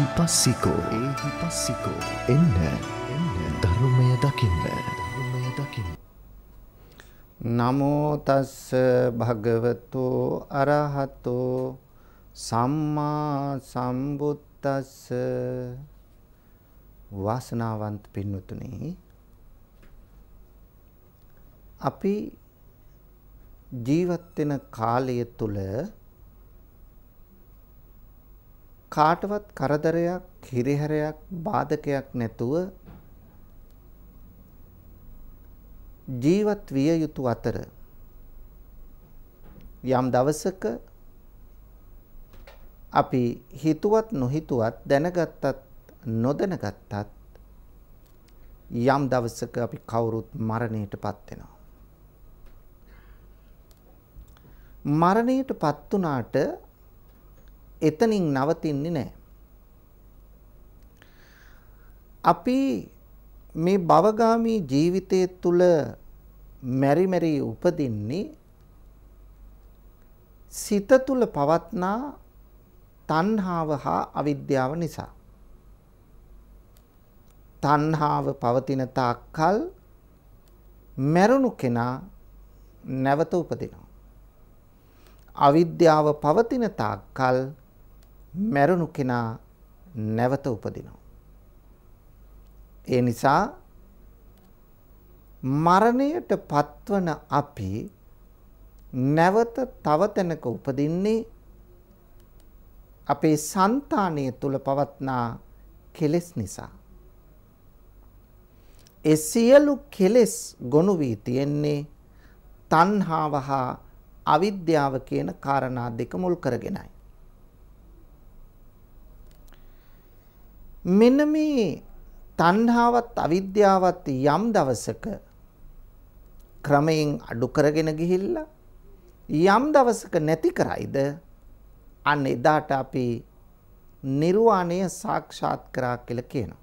එහි පස්සිකෝ ඒහි පස්සිකෝ එන්න එන්න ධර්මය දකින්න ධර්මය දකින්න. නමෝතස්ස භගවතු අරහතෝ සම්මා සම්බුත්තස්ස වාසනාවන්ත පින්වතුනි අපි ජීවත් වෙන කාලය තුල කාටවත් කරදරයක් හිරිහැරයක් බාධකයක් නැතුව ජීවත් විය යුතු අතර යම් දවසක අපි හිතුවත් නොහිතුවත් දැනගත්තත් නොදැනගත්තත් යම් දවසක අපි කවුරුත් මරණයටපත් වෙනවා මරණයටපත් උනාට එතනින් නවතින්නේ නැහැ. අපි මේ භවගාමී ජීවිතය තුළ මෙරි මෙරි උපදින්නේ සිත තුළ පවත්නා තණ්හාව හා අවිද්‍යාව නිසා. තණ්හාව පවතින තාක්කල් මැරුණු කෙනා නැවත උපදිනවා. අවිද්‍යාව පවතින තාක්කල් මැරුණු කෙනා නැවත උපදිනවා. ඒ නිසා මරණයට පත්වන අපි නැවත තව තැනක උපදින්නේ අපේ సంతාණය තුල පවත්නා කෙලෙස් නිසා. ඒ සියලු කෙලෙස් ගොනු වී තියෙන්නේ තණ්හාව හා අවිද්‍යාව කියන කාරණා දෙක මුල් කරගෙනයි. මෙන්න මේ තණ්හාවත් අවිද්‍යාවත් යම් දවසක ක්‍රමයෙන් අඩු කරගෙන ගිහිල්ලා යම් දවසක නැති කරයිද අන්න එදාට අපි නිර්වාණය සාක්ෂාත් කරා කියලා කියනවා.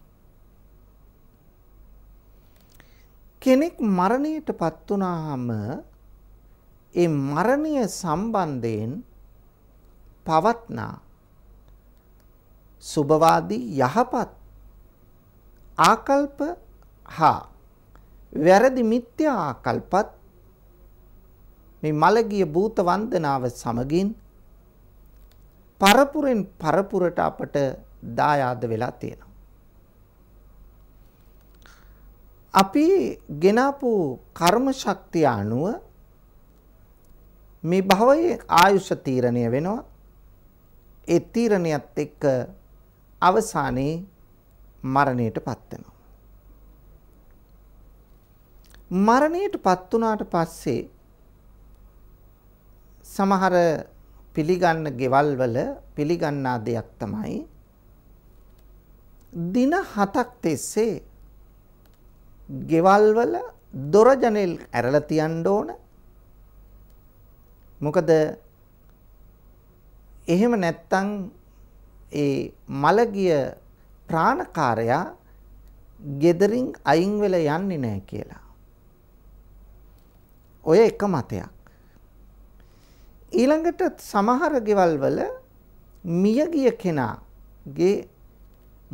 කෙනෙක් මරණයටපත් වුණාම ඒ මරණය සම්බන්ධයෙන් පවත්නා සුභවාදී යහපත් ආකල්ප හා වැරදි මිත්‍යා ආකල්පත් මේ මලගිය භූත වන්දනාව සමගින් පරපුරෙන් පරපුරට අපට දායාද වෙලා තියෙනවා. අපි ගෙනාපු කර්ම ශක්තිය අනුව මේ භවයේ ආයුෂ තීරණය වෙනවා. ඒ තීරණයත් එක්ක අවසානයේ මරණයටපත් වෙනවා. මරණයටපත් වුණාට පස්සේ සමහර පිළිගන්න ගෙවල් වල පිළිගන්නා දෙයක් තමයි දින 7ක් තිස්සේ ගෙවල් වල දොර ජනෙල් ඇරලා තියන්න ඕන. මොකද එහෙම නැත්තම් ඒ මලගිය ප්‍රාණකාරයා gederin අයින් වෙලා යන්නේ නැහැ කියලා. ඔය එක මතයක්. ඊළඟට සමහර ගෙවල් වල මියගිය කෙනාගේ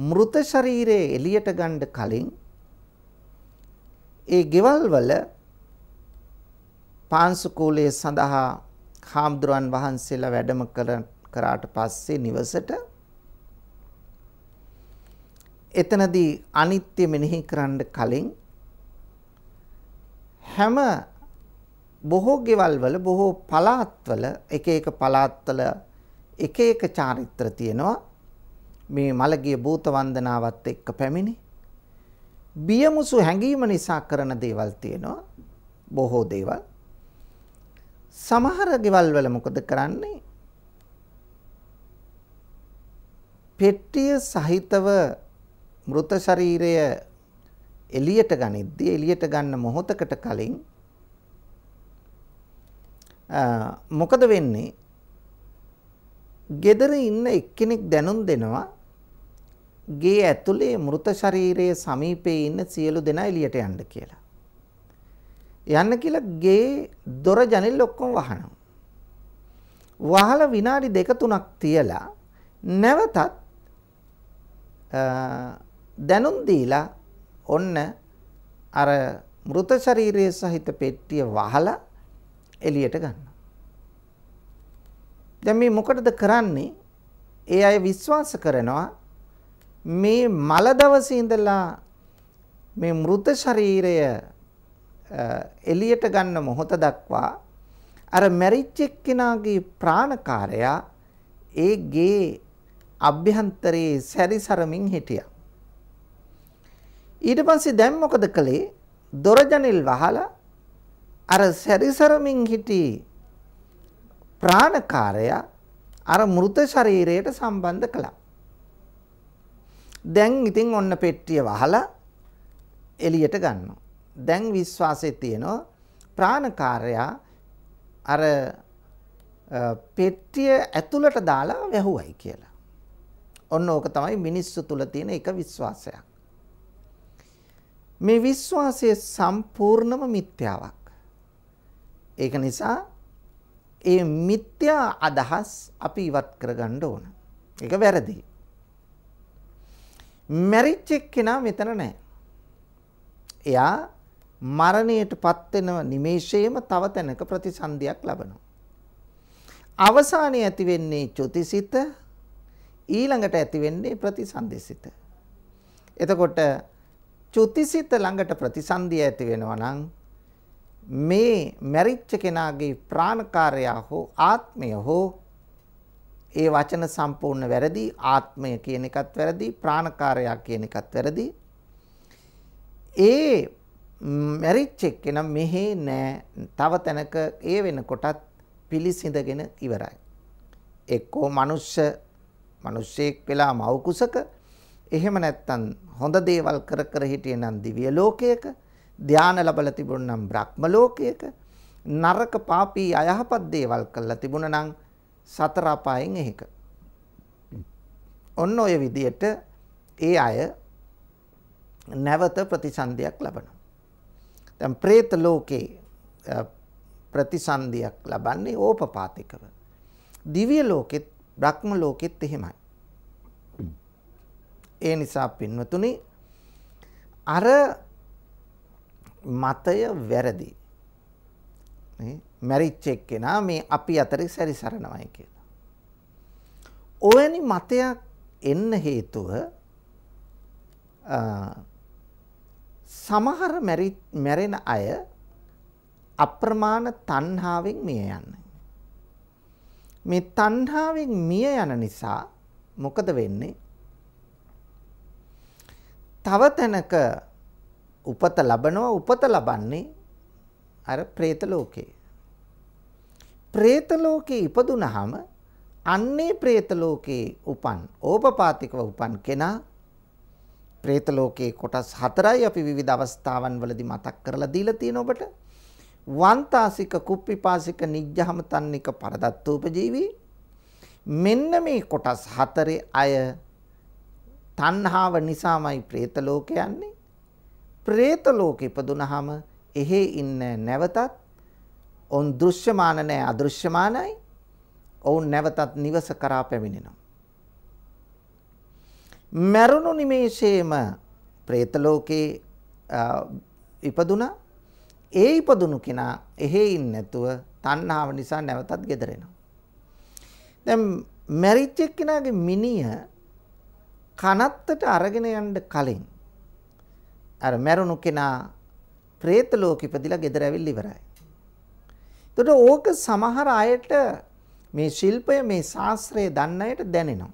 මృత ශරීරය එළියට ගන්න කලින් ඒ ගෙවල් වල පාංශුකූලයේ සඳහා හාමුදුරන් වහන්සේලා වැඩම කරාට පස්සේ නිවසට එතනදී අනිත්‍ය මෙනෙහි කරන්න කලින් හැම බොහෝ ගෙවල් වල බොහෝ පළාත්වල එක එක පළාත්වල එක එක චාරිත්‍ර තියෙනවා මේ මලගිය භූත වන්දනාවත් එක්ක පැමිණි බියමුසු හැඟීම නිසා කරන දේවල් තියෙනවා බොහෝ දේවල් සමහර ගෙවල් වල මොකද කරන්නේ පෙට්ටිය සහිතව මృత ශරීරය එළියට ගනිද්දී එළියට ගන්න මොහොතකට කලින් මොකද වෙන්නේ? gedara ඉන්න එක්කෙනෙක් දැනුම් දෙනවා ගේ ඇතුලේ මృత ශරීරයේ සමීපයේ ඉන්න සියලු දෙනා එළියට යන්න කියලා. යන්න කියලා ගේ දොර ජනෙල් ඔක්කොම වහනවා. වහලා විනාඩි දෙක තුනක් තියලා නැවතත් දැනුම් දීලා ඔන්න අර මృత ශරීරය සහිත පෙට්ටිය වහලා එළියට ගන්නවා. දැන් මේ මොකටද කරන්නේ? ඒ අය විශ්වාස කරනවා මේ මල දවසේ ඉඳලා මේ මృత ශරීරය එළියට ගන්න මොහොත දක්වා අර මැරිච්ච එක්කෙනාගේ ප්‍රාණකාරයා ඒ ගේ අභ්‍යන්තරයේ සැරිසරමින් හිටියා. ඊට පස්සේ දැන් මොකද කළේ? දොර ජනෙල් වහලා අර සැරිසරමින් හිටි ප්‍රාණකාරයා අර මృత ශරීරයට සම්බන්ධ කළා. දැන් ඉතින් ඔන්න පෙට්ටිය වහලා එළියට ගන්නවා. දැන් විශ්වාසය තියෙනවා ප්‍රාණකාරයා අර පෙට්ටිය ඇතුළට දාලා වැහුවයි කියලා. ඔන්න ඕක තමයි මිනිස්සු තුල තියෙන එක විශ්වාසයක්. මේ විශ්වාසය සම්පූර්ණම මිත්‍යාවක්. ඒක නිසා ඒ මිත්‍යා අදහස් අපි ඉවත් කරගන්න ඕන. ඒක වැරදි. මැරිච්ච එක්කෙනා මෙතන නැහැ. එයා මරණයටපත් වෙන නිමේෂයේම තව තැනක ප්‍රතිසන්දියක් ලබනවා. අවසානයේ ඇති වෙන්නේ චුතිසිත ඊළඟට ඇති වෙන්නේ ප්‍රතිසන්දිසිත. එතකොට චුතිසිත ළඟට ප්‍රතිසන්දිය ඇති වෙනවා නම් මේ මැරිච්ච කෙනාගේ ප්‍රාණකාරයා හෝ ආත්මය හෝ ඒ වචන සම්පූර්ණ වැරදි ආත්මය කියන එකත් වැරදි ප්‍රාණකාරයා කියන එකත් වැරදි ඒ මැරිච් එක්ක නම් මෙහෙ නෑ තව තැනක ඒ වෙනකොටත් පිළිසිඳගෙන ඉවරයි එක්කෝ මනුෂ්‍ය මිනිස්සෙක් වෙලා මව කුසක එහෙම නැත්තම් හොඳ දේවල් කර කර හිටියේ නම් දිව්‍ය ලෝකයක, ධානය ලැබලා තිබුණා නම් බ්‍රහ්ම ලෝකයක, නරක පාපී අයහපත් දේවල් කළා තිබුණා නම් සතර අපායෙන් එකක. ඔන්න ඔය විදියට ඒ අය නැවත ප්‍රතිසන්දියක් ලබනවා. දැන් പ്രേත ලෝකේ ප්‍රතිසන්දියක් ලබන්නේ ඕපපාතිකව. දිව්‍ය ලෝකෙත් බ්‍රහ්ම ලෝකෙත් එහෙමයි. ඒ නිසා පින්වතුනි අර මතය වැරදි. මැරිච්ච එක්කෙනා මේ අපි අතරේ සැරිසරනවයි කියලා. ඔවැනි මතයක් එන්න හේතුව සමහර මැරෙන අය අප්‍රමාණ තණ්හාවෙන් මිය යන්නේ. මේ තණ්හාවෙන් මිය යන නිසා මොකද වෙන්නේ? තව තැනක උපත ලබනවා උපත ලබන්නේ අර പ്രേත ලෝකේ. പ്രേත ලෝකේ ඉපදුනහම අන්නේ പ്രേත ලෝකේ උපන් ඕපපාතිකව උපන් කෙනා പ്രേත ලෝකේ කොටස් හතරයි අපි විවිධ අවස්ථාවන් වලදී මතක් කරලා දීලා තියෙන ඔබට වන්තාසික කුප්පිපාසික නිජ්ජහම තන්නික පරදත්තෝපජීවි මෙන්න මේ කොටස් හතරේ අය තණ්හාව නිසාමයි പ്രേත ලෝක යන්නේ. പ്രേත ලෝකෙ ඉපදුනහම එහෙ ඉන්න නැවතත් ඔවුන් දෘශ්‍යමාන නැහැ අදෘශ්‍යමානයි. ඔවුන් නැවතත් නිවස කරා පැමිණෙනවා. මරුණු නිමේෂයේම പ്രേත ලෝකේ ඉපදුනා. ඒ ඉපදුණු කෙනා එහෙ ඉන්නේ නැතුව තණ්හාව නිසා නැවතත් gedereනවා. දැන් මැරිච්ච එක්කෙනාගේ මිනිහ කනත්තට අරගෙන යන්න කලින් අර මැරුණු කෙනා പ്രേත ලෝකෙ ඉපදිලා ගෙදර ඇවිල්ලා ඉවරයි. එතකොට ඕක සමහර අයට මේ ශිල්පය මේ ශාස්ත්‍රය දන්න අයට දැනෙනවා.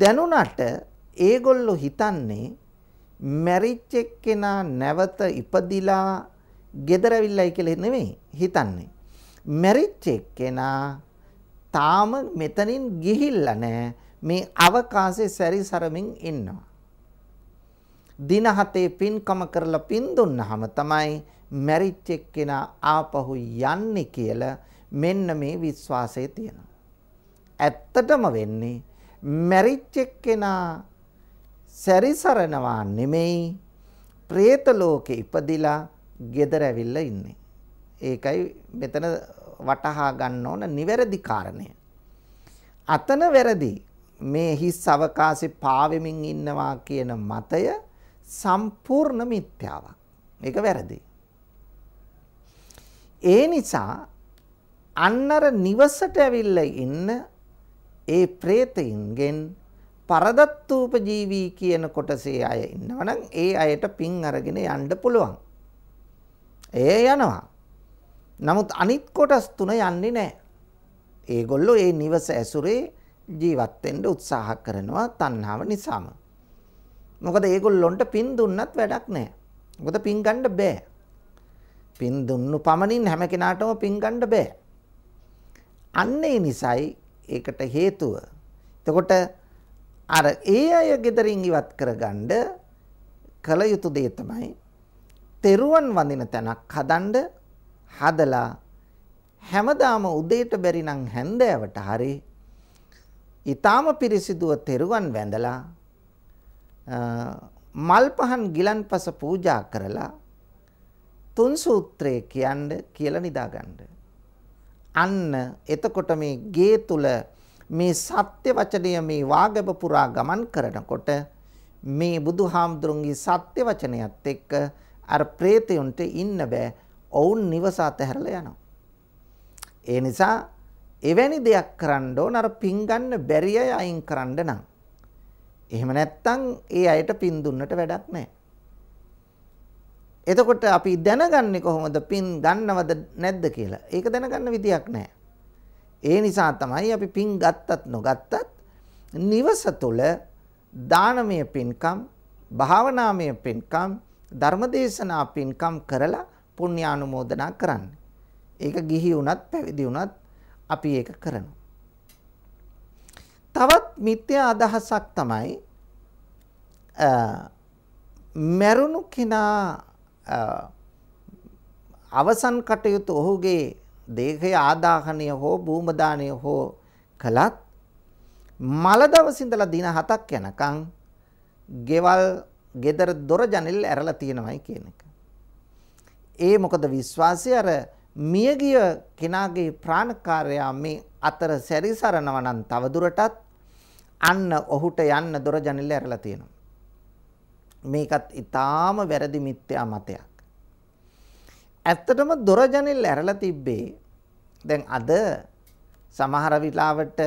දැනුණට ඒගොල්ලෝ හිතන්නේ මැරිච්ච එක්කෙනා නැවත ඉපදිලා ගෙදර ඇවිල්ලායි කියලා නෙමෙයි හිතන්නේ. මැරිච්ච එක්කෙනා තාම මෙතනින් ගිහිල්ලා නැහැ. මේ අවකාශයේ සැරිසරමින් ඉන්නවා. දින හතේ පින්කම කරලා පින් දුන්නාම තමයි මැරිච්ච එක්කෙනා ආපහු යන්නේ කියලා මෙන්න මේ විශ්වාසය තියෙනවා. ඇත්තටම වෙන්නේ මැරිච්ච එක්කෙනා සැරිසරනවා නෙමෙයි പ്രേත ලෝකෙ ඉපදිලා gedara ඇවිල්ලා ඉන්නේ. ඒකයි මෙතන වටහා ගන්න ඕන නිවැරදි කාරණය. අතන වැරදි මේ හිස් අවකාශේ පාවෙමින් ඉන්නවා කියන මතය සම්පූර්ණ මිත්‍යාවක්. ඒක වැරදි. ඒ නිසා අන්නර නිවසට ඇවිල්ලා ඉන්න ඒ പ്രേතයින්ගෙන් පරදත්තූප ජීවී කියන කොටසේ අය ඉන්නවනම් ඒ අයට පින් අරගෙන යන්න පුළුවන්. ඒ යනවා. නමුත් අනිත් කොටස් තුන යන්නේ නැහැ. ඒගොල්ලෝ ඒ නිවස ඇසුරේ ජීවත් වෙන්න උත්සාහ කරනවා තණ්හාව නිසාම. මොකද ඒගොල්ලොන්ට පින් දුන්නත් වැඩක් නැහැ. මොකද පින් ගන්න බෑ. පින් දුන්නු පමණින් හැම කෙනාටම පින් ගන්න බෑ. අන්න ඒ නිසයි ඒකට හේතුව. එතකොට අර ඒ අය gederin ඉවත් කරගන්න කල යුතු දේ තමයි තෙරුවන් වඳින තැනක් හදන්න හදලා හැමදාම උදේට බැරි නම් හැන්දෑවට හරියි ඊ타ම පිරිසිදුව තෙරුවන් වැඳලා මල් පහන් ගිලන්පස පූජා කරලා තුන් සූත්‍රය කියන්න කියලා නිදාගන්න. අන්න එතකොට මේ ගේ තුල මේ සත්‍ය වචනය මේ වාගබ පුරා ගමන් කරනකොට මේ බුදුහාමුදුරන්ගේ සත්‍ය වචනයත් එක්ක අර പ്രേතයන්ට ඉන්න බෑ. ඔවුන් නිවස අතහැරලා යනවා. ඒ නිසා එවැනි දෙයක් කරන්න ඕන අර පින් ගන්න බැරි අය අයින් කරන්න නම්. එහෙම නැත්තම් ඒ අයට පින් දුන්නට වැඩක් නැහැ. එතකොට අපි දැනගන්නේ කොහොමද පින් ගන්නවද නැද්ද කියලා. ඒක දැනගන්න විදියක් නැහැ. ඒ නිසා තමයි අපි පින් ගත්තත් නොගත්තත් නිවස තුළ දානමය පින්කම්, භාවනාමය පින්කම්, ධර්මදේශනා පින්කම් කරලා පුණ්‍යානුමෝදනා කරන්න. ඒක ගිහි වුණත් පැවිදි වුණත් අපි ඒක කරනවා. තවත් මිත්‍යා අදහසක් තමයි මැරුණු කෙනා අවසන් කටයුතු ඔහුගේ දේහය ආදාහනය හෝ භූම දානය හෝ කළත් මල දවස් ඉඳලා දින 7ක් යනකම් ගෙවල් ගෙදර දොර ජනෙල් ඇරලා තියෙනවයි කියන එක. ඒ මොකද විශ්වාසය අර මියගිය කෙනාගේ ප්‍රාණකාරයා මේ අතර සැරිසරනවා නම් තවදුරටත් අන්න ඔහුට යන්න දොර ජනෙල ඇරලා තියෙනවා. මේකත් ඊටාම වැරදි මිත්‍යා මතයක්. ඇත්තටම දොර ජනෙල් ඇරලා තිබ්බේ දැන් අද සමහර විලාවට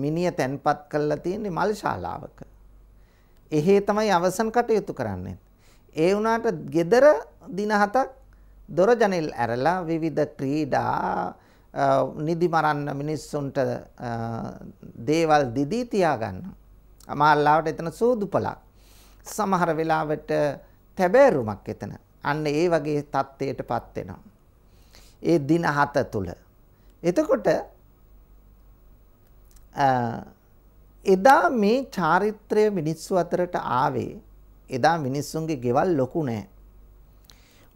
මිනිය තැන්පත් කරලා තියෙන්නේ මල් ශාලාවක. එහේ තමයි අවසන් කටයුතු කරන්නේ. ඒ වුණාට gedara දින හතක් දොර ජනෙල් ඇරලා විවිධ ක්‍රීඩා නිදි මරන්න මිනිස්සුන්ට දේවල් දිදී තියාගන්න. අමාල්ලාවට එතන සූදුපලක්. සමහර වෙලාවට තැබෑරුමක් එතන. අන්න ඒ වගේ தත්ත්වයටපත් වෙනවා. ඒ දින හත තුල. එතකොට එදා මේ චාරිත්‍රය මිනිස්සු අතරට ආවේ එදා මිනිස්සුන්ගේ ගෙවල් ලොකු නෑ.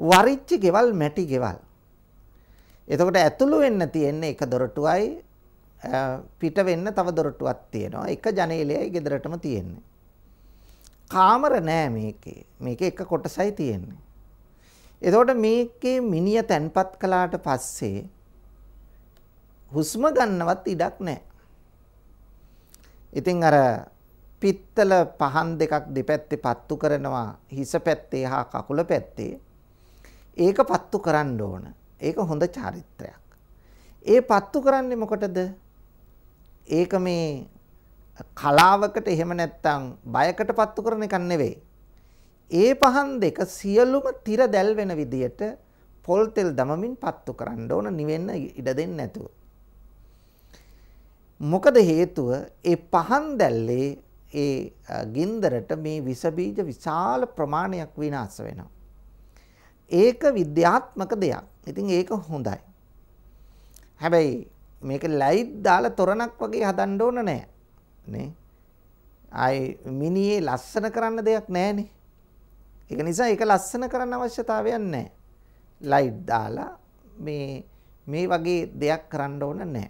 වරිච්ච ගෙවල් මැටි ගෙවල්. එතකොට ඇතුළු වෙන්න තියෙන්නේ එක දොරටුවයි පිට වෙන්න තව දොරටුවක් තියෙනවා. එක ජනේලයයි ගෙදරටම තියෙන්නේ. කාමර නෑ මේකේ. මේකේ එක කොටසයි තියෙන්නේ. එතකොට මේකේ මිනිය තැන්පත් කළාට පස්සේ හුස්ම ගන්නවත් ඉඩක් නැහැ. ඉතින් අර පිත්තල පහන් දෙකක් දෙපැත්තේ පත්තු කරනවා හිස පැත්තේ හා කකුල පැත්තේ ඒක පත්තු කරන්න ඕන. ඒක හොඳ චාරිත්‍රයක්. ඒ පත්තු කරන්නේ මොකටද? ඒක මේ කලාවකට එහෙම නැත්තම් බයකට පත්තු කරන එකක් නෙවෙයි. ඒ පහන් දෙක සියලුම tira දැල් වෙන විදියට පොල් තෙල් දමමින් පත්තු කරන්න ඕන නිවෙන්න ඉඩ දෙන්නේ නැතුව. මොකද හේතුව ඒ පහන් දැල්ලේ ඒ ගින්දරට මේ විස බීජ විශාල ප්‍රමාණයක් විනාශ වෙනවා. ඒක විද්‍යාත්මක දෙයක්. ඉතින් ඒක හොඳයි. හැබැයි මේක ලයිට් දාලා තොරණක් වගේ හදන්න ඕන නෑ. නේ? ආයේ මිනියේ ලස්සන කරන්න දෙයක් නෑනේ. ඒක නිසා ඒක ලස්සන කරන්න අවශ්‍යතාවයක් නෑ. ලයිට් දාලා මේ මේ වගේ දෙයක් කරන්න ඕන නෑ.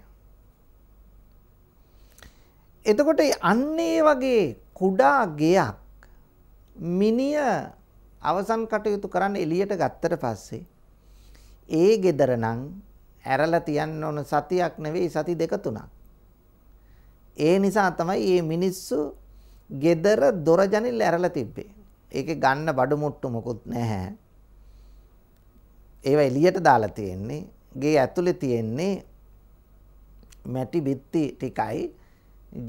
එතකොට අන්න ඒ වගේ කුඩා ගෙයක් මිනිය අවසන් කටයුතු කරන්න එළියට ගත්තට පස්සේ ඒ gedara නම් ඇරලා තියන්න ඕන සතියක් නෙවෙයි සති දෙක තුනක්. ඒ නිසා තමයි මේ මිනිස්සු gedara දොර ජනෙල් ඇරලා තිබ්බේ. ඒකේ ගන්න බඩු මුට්ටු මොකුත් නැහැ. ඒවා එළියට දාලා තියෙන්නේ. ගේ ඇතුලේ තියෙන්නේ මැටි බිත්ති ටිකයි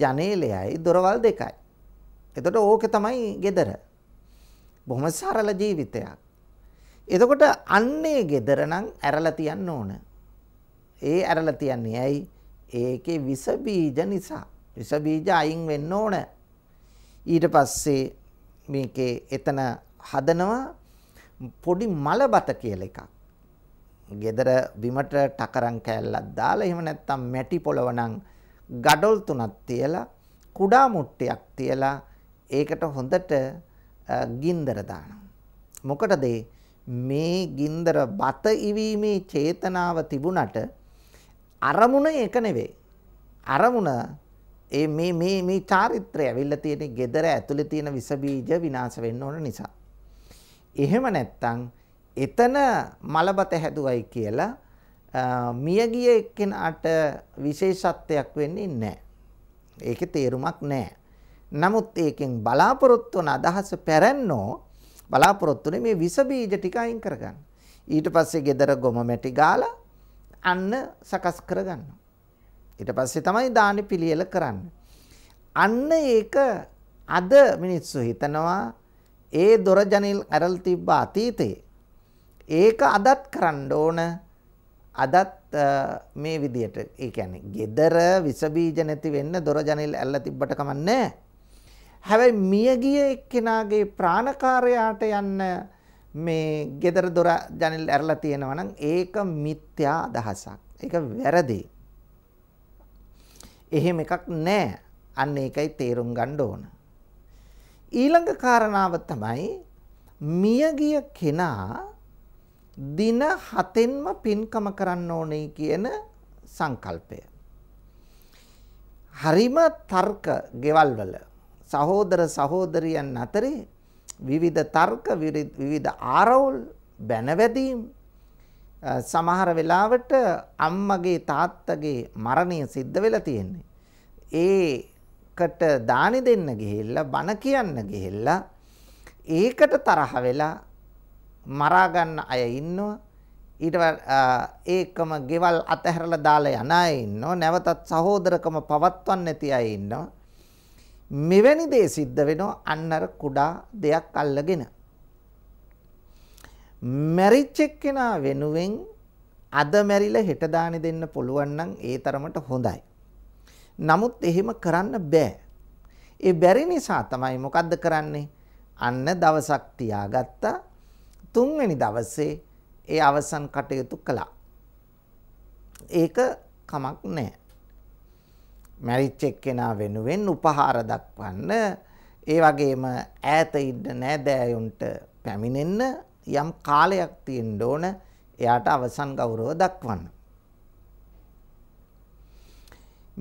ජනේලයයි දොරවල් දෙකයි. එතකොට ඕකේ තමයි gedara. බොහොම සරල ජීවිතයක්. එතකොට අන්නේ gedara නම් ඇරලා තියන්න ඕන. ඒ ඇරලා තියන්නේ ඇයි? ඒකේ විස බීජ නිසා. විස බීජ අයින් වෙන්න ඕන. ඊට පස්සේ මේකේ එතන හදනවා පොඩි මලබත කියලා එකක්. gedara බිමට ටකරන් කෑල්ලක් දාලා එහෙම නැත්නම් මැටි පොළව නම් gadol තුනක් තියලා කුඩා මුට්ටියක් තියලා ඒකට හොඳට ගින්දර දානවා. මොකටද මේ ගින්දර බත ඉවීමේ චේතනාව තිබුණට අරමුණ ඒක නෙවෙයි. අරමුණ ඒ මේ මේ මේ චාරිත්‍රය ඇවිල්ලා තියෙන gedara ඇතුලේ තියෙන විස බීජ විනාශ වෙන්න ඕන නිසා. එහෙම නැත්තම් එතන මලබත හැදුවයි කියලා මියගිය එක්කෙනාට විශේෂත්වයක් වෙන්නේ නැහැ. ඒකේ තේරුමක් නැහැ. නමුත් ඒකෙන් බලාපොරොත්තු වන අදහස පැරන්නෝ බලාපොරොත්තුනේ මේ විස බීජ ටික අයින් කරගන්න. ඊට පස්සේ gedara ගොම මැටි ගාලා අන්න සකස් කරගන්න. ඊට පස්සේ තමයි දානි පිළියෙල කරන්න. අන්න ඒක අද මිනිස්සු හිතනවා ඒ දොර ජනෙල් ඇරල් තිබ්බ අතීතේ ඒක අදත් කරන්න ඕන අදත් මේ විදියට ඒ කියන්නේ gedara විස බීජ නැති වෙන්න දොර ජනෙල් ඇල්ල තිබ්බට කමන්නේ නැහැ හැබැයි මියගිය එක්කෙනාගේ ප්‍රාණකාරයාට යන්න මේ gedara dora ජනෙල් ඇරලා තියෙනවා නම් ඒක මිත්‍යා අදහසක්. ඒක වැරදි. එහෙම එකක් නැහැ. අන්න ඒකයි තේරුම් ගන්න ඕන. ඊළඟ කාරණාව තමයි මියගිය කෙනා දින 7න්ම පින්කම කරන්න ඕනේ කියන සංකල්පය. හරිම තර්ක ගෙවල් වල සහෝදර සහෝදරියන් අතරේ විවිධ තර්ක විවිධ ආරවුල් බැනවැදීම් සමහර වෙලාවට අම්මගේ තාත්තගේ මරණය සිද්ධ වෙලා තියෙන්නේ. ඒකට දානි දෙන්න ගිහිල්ලා බණ කියන්න ගිහිල්ලා ඒකට තරහ වෙලා මරා ගන්න අය ඉන්නවා. ඊට ඒකම ගෙවල් අතහැරලා දාලා යන අය ඉන්නවා. නැවතත් සහෝදරකම පවත්වන්න නැති අය ඉන්නවා. මෙවැනි දේ සිද්ධ වෙනවා අන්නර කුඩා දෙයක් අල්ලගෙන. මැරිච් එක්කෙනා වෙනුවෙන් අද මැරිලා හෙට දානි දෙන්න පුළුවන් නම් ඒ තරමට හොඳයි. නමුත් එහෙම කරන්න බෑ. ඒ බැරි නිසා තමයි මොකද්ද කරන්නේ? අන්න දවසක් තියාගත්තා. තුන්වෙනි දවසේ ඒ අවසන් කටයුතු කළා. ඒක කමක් නෑ. මැරිච්ච එක්කෙනා වෙනුවෙන් උපහාර දක්වන්න ඒ වගේම ඈත ඉන්න නෑදෑයොන්ට පැමිණෙන්න යම් කාලයක් තියෙන්න ඕන එයාට අවසන් ගෞරව දක්වන්න.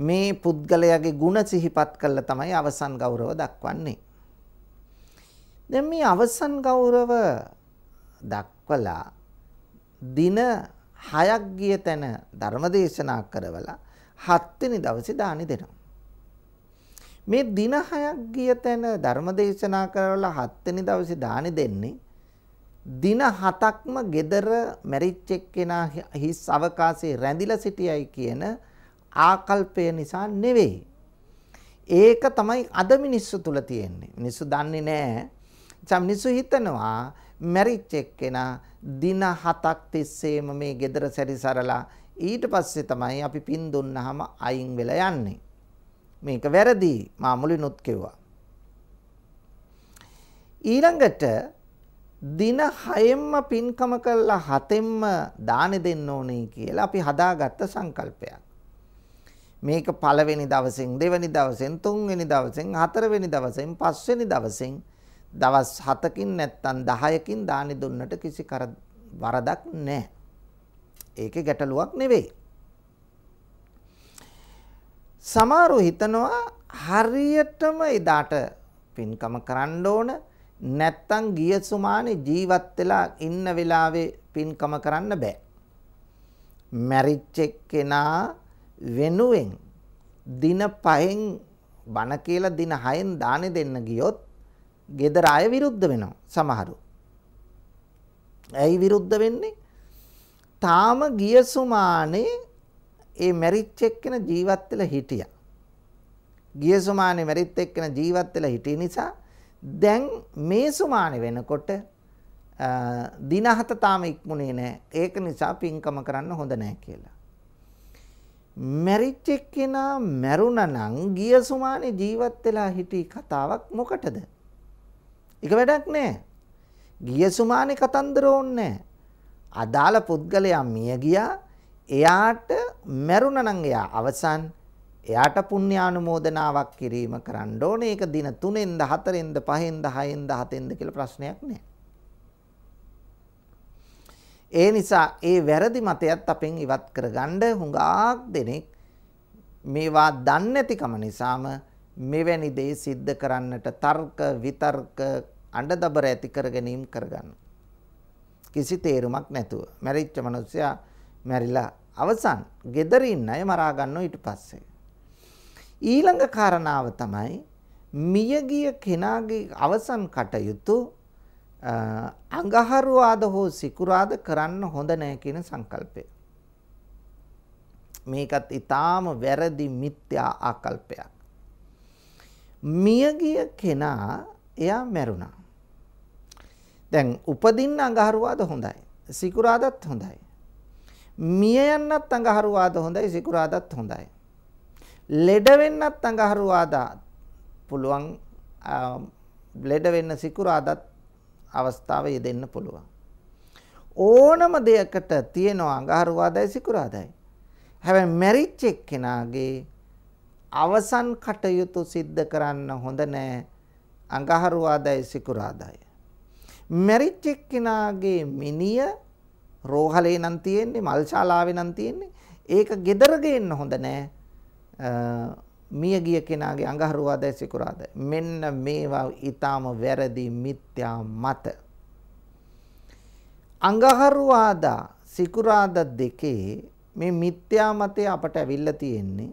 මේ පුද්ගලයාගේ ಗುಣ සිහිපත් කළා තමයි අවසන් ගෞරව දක්වන්නේ. දැන් මේ අවසන් ගෞරව දක්වලා දින 6ක් ගිය තැන ධර්මදේශනා කරවලා 7 වෙනි දවසේ දානි දෙනවා. මේ දින 6ක් ගිය තැන ධර්ම දේශනා කරලා 7 වෙනි දවසේ දානි දෙන්නේ දින 7ක්ම gedara මැරිච් එක්කෙනා හිස් අවකාශයේ රැඳිලා සිටියයි කියන ආකල්පය නිසා නෙවෙයි. ඒක තමයි අද මිනිස්සු තුල තියෙන්නේ. මිනිස්සු දන්නේ නැහැ. චම් මිනිස්සු හිතනවා මැරිච් එක්කෙනා දින 7ක් තිස්සේම මේ gedara සැරිසරලා ඊට පස්සේ තමයි අපි පින් දුන්නාම අයින් වෙලා යන්නේ. මේක වැරදි මා මුලිනුත් කිව්වා. ඊළඟට දින 6ෙන්ම පින්කම කළා 7ෙන්ම දානෙ දෙන්න ඕනේ කියලා අපි හදාගත්ත සංකල්පයක්. මේක පළවෙනි දවසෙන් දෙවෙනි දවසෙන් තුන්වෙනි දවසෙන් හතරවෙනි දවසෙන් පස්වෙනි දවසෙන් දවස් 7කින් නැත්තම් 10කින් දානි දුන්නට කිසි වරදක් නැහැ. ඒකේ ගැටලුවක් නෙවෙයි. සමහරු හිතනවා හරියටම එදාට පින්කම කරන්න ඕන නැත්තම් ගිය සුමානේ ජීවත් වෙලා ඉන්න වෙලාවේ පින්කම කරන්න බෑ. මැරිච්ච එක්කෙනා වෙනුවෙන් දින 5න් බණ කියලා දින 6න් දානේ දෙන්න ගියොත් gedara අය විරුද්ධ වෙනවා සමහරු. ඇයි විරුද්ධ වෙන්නේ? තාම ගිය සුමානේ ඒ මැරිච්ච එක්කෙන ජීවත් වෙලා හිටියා. ගිය සුමානේ මැරිත් එක්කෙන ජීවත් වෙලා හිටිය නිසා දැන් මේ සුමානේ වෙනකොට දින හත තාම ඉක්මුණේ නැහැ. ඒක නිසා පින්කම කරන්න හොඳ නැහැ කියලා. මැරිච්ච එක්කෙනා මැරුණා නම් ගිය සුමානේ ජීවත් වෙලා හිටි කතාවක් මොකටද? ඒක වැඩක් නැහැ. ගිය සුමානේ කතන්දර ඕනේ නැහැ. අදාළ පුද්ගලයා මිය ගියා එයාට මැරුණ නම් එයා අවසන් එයාට පුණ්‍යානුමෝදනාවක් කිරීම කරන්න ඕනේ. ඒක දින 3ෙන්ද 4ෙන්ද 5ෙන්ද 6ෙන්ද 7ෙන්ද කියලා ප්‍රශ්නයක් නෑ. ඒ නිසා ඒ වැරදි මතයත් අපෙන් ඉවත් කරගන්න හුඟක් දෙනෙක් මේවා දන්නේ නැතිකම නිසාම මෙවැනි දේ සිද්ධ කරන්නට තර්ක විතර්ක අඬදබර ඇති කර ගැනීම කරගන්නවා. කිසි තේරුමක් නැතුව. මැරිච්ච මිනිස්සයා මැරිලා අවසන්. gederi ඉන්න අය මරා ගන්නෝ ඊට පස්සේ. ඊළඟ කාරණාව තමයි මියගිය කෙනාගේ අවසන් කටයුතු අඟහරුවාද හෝ සිකුරාද කරන්න හොඳ නැහැ කියන සංකල්පය. මේකත් ඊටාම වැරදි මිත්‍යා ආකල්පයක්. මියගිය කෙනා එයා මැරුණා. දැන් උපදින්න අඟහරුවාද හොඳයි. සිකුරාදත් හොඳයි. මිය යන්නත් අඟහරුවාද හොඳයි සිකුරාදත් හොඳයි. ලෙඩ වෙන්නත් අඟහරුවාදා පුළුවන් ලෙඩ වෙන්න සිකුරාදත් අවස්ථාවේ යෙදෙන්න පුළුවන්. ඕනම දෙයකට තියෙනවා අඟහරුවාදයි සිකුරාදයි. හැබැයි මැරිච්ච එක්කෙනාගේ අවසන් කටයුතු සිද්ධ කරන්න හොඳ නෑ අඟහරුවාදයි සිකුරාදයි. මැරිච්ච එක්කෙනාගේ මිනිය රෝහලේ නම් තියෙන්නේ මල්ශාලාවේ නම් තියෙන්නේ ඒක gedara ගේන්න හොඳ නෑ මිය ගිය කෙනාගේ අඟහරුවාදා සිකුරාදා මෙන්න මේවා ඊටාම වැරදි මිත්‍යා මත අඟහරුවාදා සිකුරාදා දෙකේ මේ මිත්‍යා මතේ අපට අවිල්ලා තියෙන්නේ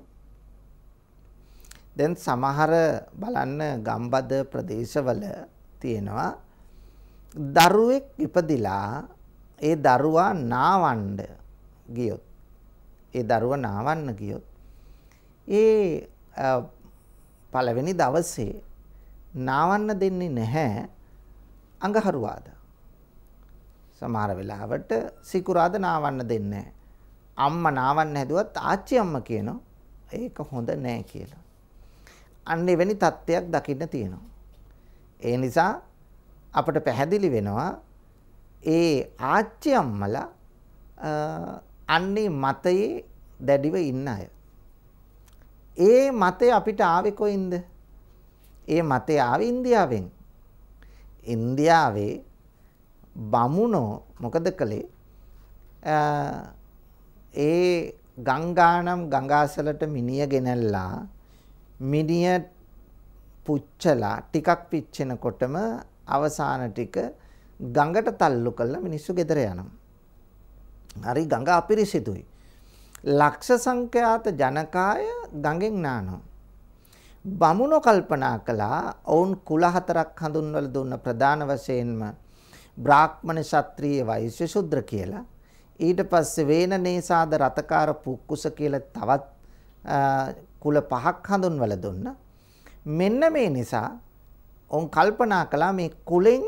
දැන් සමහර බලන්න ගම්බද ප්‍රදේශවල තියෙනවා දරුවෙක් ඉපදිලා ඒ දරුවා නාවන්න ගියොත් ඒ දරුවා නාවන්න ගියොත් ඒ පළවෙනි දවසේ නාවන්න දෙන්නේ නැහැ අඟහරුවාද සමහර වෙලාවට සිකුරාද නාවන්න දෙන්නේ නැහැ අම්මා නාවන්න හැදුවත් ආච්චි අම්මා කියනවා ඒක හොඳ නැහැ කියලා අන්න එවැනි තත්ත්වයක් දකින්න තියෙනවා ඒ නිසා අපට පැහැදිලි වෙනවා ඒ ආච්චි අම්මලා අන්නේ මතයේ දැඩිව ඉන්න අය. ඒ මතය අපිට ආවේ කොයින්ද? ඒ මතය ආවේ ඉන්දියාවෙන්. ඉන්දියාවේ බමුණෝ මොකද කළේ? ඒ ගංගානම් ගංගාසලට මිනිය ගෙනල්ලා මිනිය පුච්චලා ටිකක් පිච්චෙනකොටම අවසාන ටික ගඟට තල්ලු කළා මිනිස්සු ගෙදර යනවා. හරි ගඟ අපිරිසිදුයි. ලක්ෂ සංඛ්‍යාත ජනකාය ගඟෙන් නානවා. බමුණෝ කල්පනා කළා ඔවුන් කුල හතරක් හඳුන්වලා දුන්න ප්‍රධාන වශයෙන්ම බ්‍රාහ්මණ ශාත්‍රීය වෛශ්‍ය ශුද්‍ර කියලා. ඊට පස්සේ වේනනේසාද රතකාර පුක්කුස කියලා තවත් කුල පහක් හඳුන්වලා දුන්නා. මෙන්න මේ නිසා ඔවුන් කල්පනා කළා මේ කුලෙන්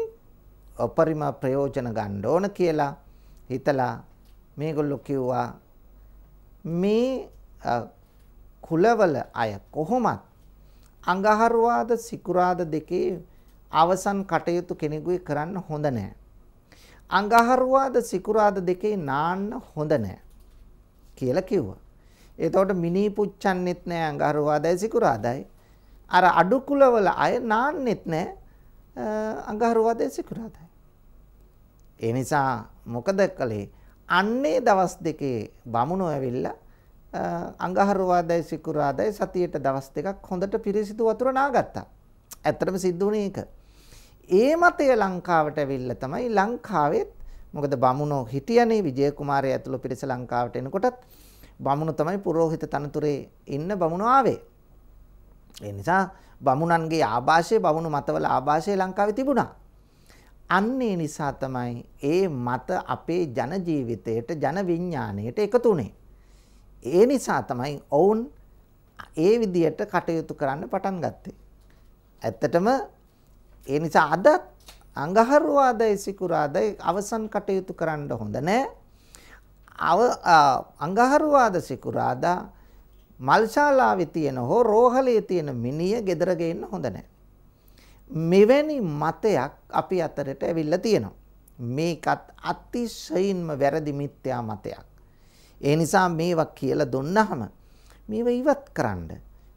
අපරිම ප්‍රයෝජන ගන්න ඕන කියලා හිතලා මේගොල්ලෝ කිව්වා මේ කුලවල අය කොහොමත් අඟහරුවාද සිකුරාද දෙකේ අවසන් කටයුතු කෙනෙකුයි කරන්න හොඳ නැහැ. අඟහරුවාද සිකුරාද දෙකේ නාන්න හොඳ නැහැ කියලා කිව්වා. එතකොට මිනී පුච්චන්නෙත් නැහැ අඟහරුවාදයි සිකුරාදයි. අර අඩු කුලවල අය නාන්නෙත් නැහැ අඟහරුවාදේ සිකුරාදා. ඒ නිසා මොකද කළේ අන්නේ දවස් දෙකේ බමුණෝ ඇවිල්ලා අඟහරුවාදා සිකුරාදා සතියේට දවස් දෙකක් හොඳට පිරිසිදු වතුර නාගත්තා. ඇත්තටම සිද්ධ වුණේ ඒක. ඒ මතය ලංකාවට ඇවිල්ලා තමයි ලංකාවෙත් මොකද බමුණෝ හිටියනේ විජය කුමාරය ඇතුළු පිරිස ලංකාවට එනකොටත් බමුණු තමයි පුරෝහිත තනතුරේ ඉන්න බමුණෝ ආවේ. ඒ නිසා බමුණන්ගේ ආభాෂය බමුණු මතවල ආభాෂය ලංකාවේ තිබුණා. අන්න ඒ නිසා තමයි ඒ මත අපේ ජන ජීවිතයට ජන විඥාණයට එකතු වුනේ. ඒ නිසා තමයි ඔවුන් ඒ විදියට කටයුතු කරන්න පටන් ගත්තේ. ඇත්තටම ඒ නිසා අද අඟහරුවාදයි සිකුරාදයි අවසන් කටයුතු කරන්න හොඳ නැහැ. අව අඟහරුවාද සිකුරාදා මල්ශාලාවේ තියෙන හෝ රෝහලේ තියෙන මිනිය gedara ගේන්න හොඳ නැහැ. මෙවැනි මතයක් අපි අතරට ඇවිල්ලා තියෙනවා. මේකත් අතිශයින්ම වැරදි මිත්‍යා මතයක්. ඒ නිසා මේවා කියලා දුන්නහම මේවා ඉවත් කරන්න,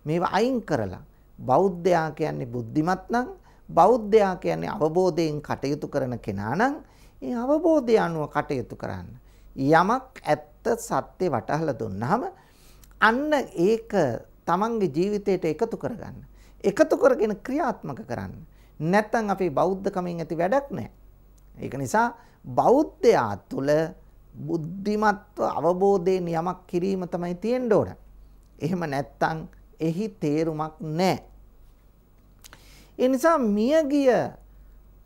මේවා අයින් කරලා බෞද්ධයා කියන්නේ බුද්ධිමත් නම් බෞද්ධයා කියන්නේ අවබෝධයෙන් කටයුතු කරන කෙනා නම් ඒ අවබෝධය අනුව කටයුතු කරන්න. යමක් ඇත්ත සත්‍ය වටහලා දුන්නහම අන්න ඒක තමන්ගේ ජීවිතයට එකතු කරගන්න. එකතු කරගෙන ක්‍රියාත්මක කරන්න. නැත්තම් අපේ බෞද්ධකමින් ඇති වැඩක් නැහැ. ඒක නිසා බෞද්ධයා තුළ බුද්ධිමත්ව අවබෝධයෙන් යමක් කිරීම තමයි තියෙන්න ඕන. එහෙම නැත්තම් එහි තේරුමක් නැහැ. ඒ නිසා මියගිය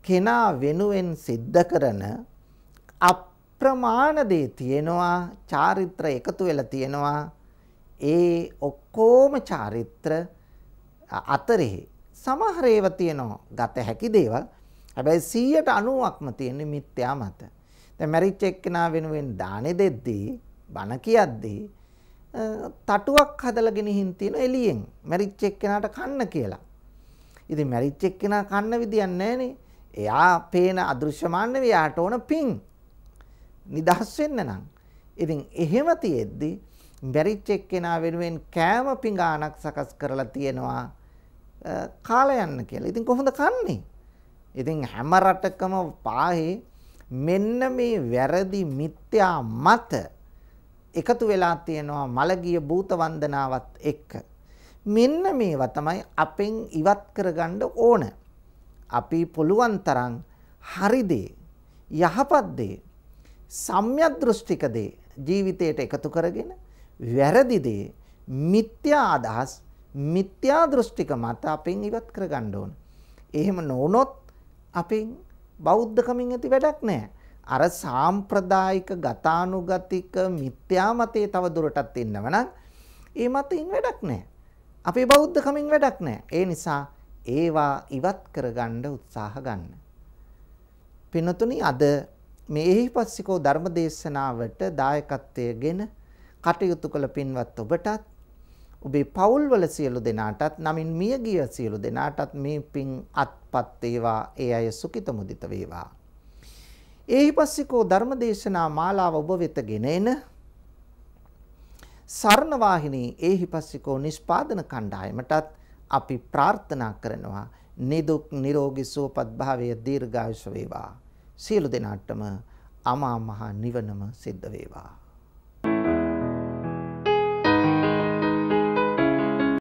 කෙනා වෙනුවෙන් සිද්ධ කරන අප්‍රමාණ දේ තියෙනවා, චාරිත්‍ර එකතු වෙලා තියෙනවා. ඒ ඔක්කොම චාරිත්‍ර අතරෙහි සමහර ඒවා තියෙනවා ගත හැකි දේවල්. හැබැයි 90%ක්ම තියෙන්නේ මිත්‍යා මත. දැන් මැරිච්ච එක්කෙනා වෙනුවෙන් දානෙ දෙද්දී බණ කියද්දී තටුවක් හදලා ගෙනihin තියෙන එළියෙන් මැරිච්ච එක්කෙනාට කන්න කියලා. ඉතින් මැරිච්ච එක්කෙනා කන්න විදියක් නැහනේ. එයා පේන අදෘශ්‍යමාන වෙයාට ඕන පිං. නිදහස් වෙන්න නම්. ඉතින් එහෙම තියෙද්දී මැරිච්ච එක්කෙනා වෙනුවෙන් කෑම පිඟානක් සකස් කරලා තියෙනවා කාලා යන්න කියලා. ඉතින් කොහොමද කන්නේ? ඉතින් හැම රටකම පාහේ මෙන්න මේ වැරදි මිත්‍යා මත එකතු වෙලා තියෙනවා මලගිය භූත වන්දනාවත් එක්ක. මෙන්න මේවා තමයි අපෙන් ඉවත් කරගන්න ඕන. අපි පුළුවන් තරම් හරි දේ, යහපත් දේ, සම්‍යක් දෘෂ්ටික දේ ජීවිතයට එකතු කරගෙන වැරදි දේ මිත්‍යා අදහස් මිත්‍යා දෘෂ්ටික මත අපෙන් ඉවත් කරගන්න ඕන. එහෙම නොවුනොත් අපෙන් බෞද්ධකමින් ඇති වැඩක් නැහැ. අර සාම්ප්‍රදායික ගතානුගතික මිත්‍යා මතේ තව දුරටත් ඉන්නව නම් ඒ මතින් වැඩක් නැහැ. අපේ බෞද්ධකමින් වැඩක් නැහැ. ඒ නිසා ඒවා ඉවත් කරගන්න උත්සාහ ගන්න. පිනතුනි අද මේ එහිපස්සිකෝ ධර්මදේශනාවට දායකත්වයේගෙන කටයුතු කළ පින්වත් ඔබටත් ඔබේ පවුල්වල සියලු දෙනාටත් නමින් මියගිය සියලු දෙනාටත් මේ පින් අත්පත් වේවා ඒ අය සුඛිත මුදිත වේවා. ඒහිපස්සිකෝ ධර්මදේශනා මාලාව ඔබ වෙතගෙන එන සරණ වාහිනී ඒහිපස්සිකෝ නිෂ්පාදන කණ්ඩායමටත් අපි ප්‍රාර්ථනා කරනවා නිදුක් නිරෝගී සුවපත් භාවය දීර්ඝායුෂ වේවා. සියලු දෙනාටම අමා මහ නිවනම සිද්ධ වේවා.